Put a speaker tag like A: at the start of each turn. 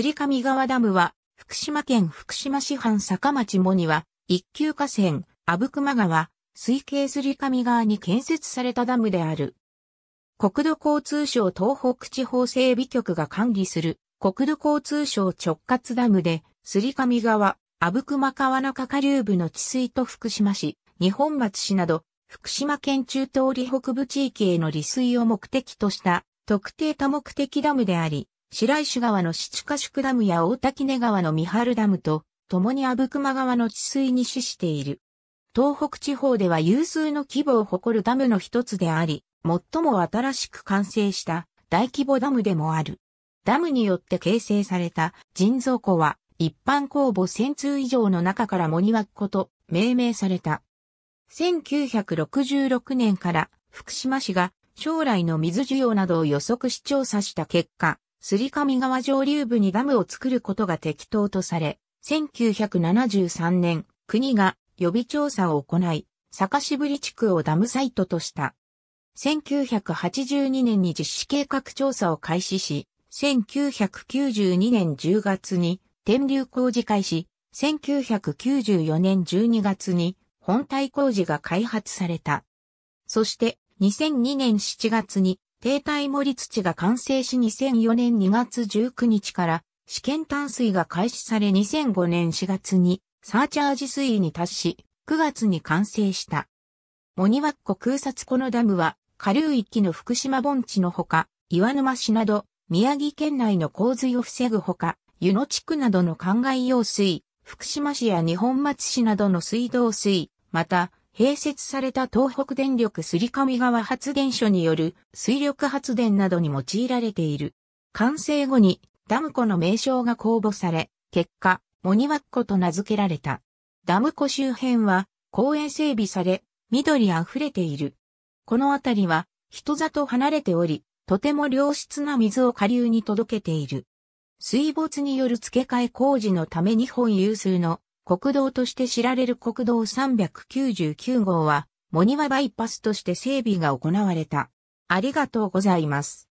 A: り上川ダムは、福島県福島市藩坂町もには、一級河川、阿武隈川、水系り上川に建設されたダムである。国土交通省東北地方整備局が管理する国土交通省直轄ダムで、り上川、阿武隈川の下流部の治水と福島市、日本松市など、福島県中東り北部地域への利水を目的とした特定多目的ダムであり、白石川の七ヶ宿ダムや大滝根川の三春ダムと、共に阿武隈川の治水に死している。東北地方では有数の規模を誇るダムの一つであり、最も新しく完成した大規模ダムでもある。ダムによって形成された人造湖は一般公募1000通以上の中からもにわくこと命名された。1966年から福島市が将来の水需要などを予測し調査した結果、すり上川上流部にダムを作ることが適当とされ、1973年、国が予備調査を行い、坂渋り地区をダムサイトとした。1982年に実施計画調査を開始し、1992年10月に天竜工事開始、1994年12月に本体工事が開発された。そして2002年7月に低体盛土が完成し2004年2月19日から試験淡水が開始され2005年4月にサーチャージ水位に達し、9月に完成した。モニワッコ空撮このダムは、下流域の福島盆地のほか、岩沼市など、宮城県内の洪水を防ぐほか、湯野地区などの灌漑用水、福島市や二本松市などの水道水、また、併設された東北電力すり上川発電所による水力発電などに用いられている。完成後にダム湖の名称が公募され、結果、モニワッコと名付けられた。ダム湖周辺は公園整備され、緑あふれている。この辺りは人里離れており、とても良質な水を下流に届けている。水没による付け替え工事のため日本有数の国道として知られる国道399号は、モニワバイパスとして整備が行われた。ありがとうございます。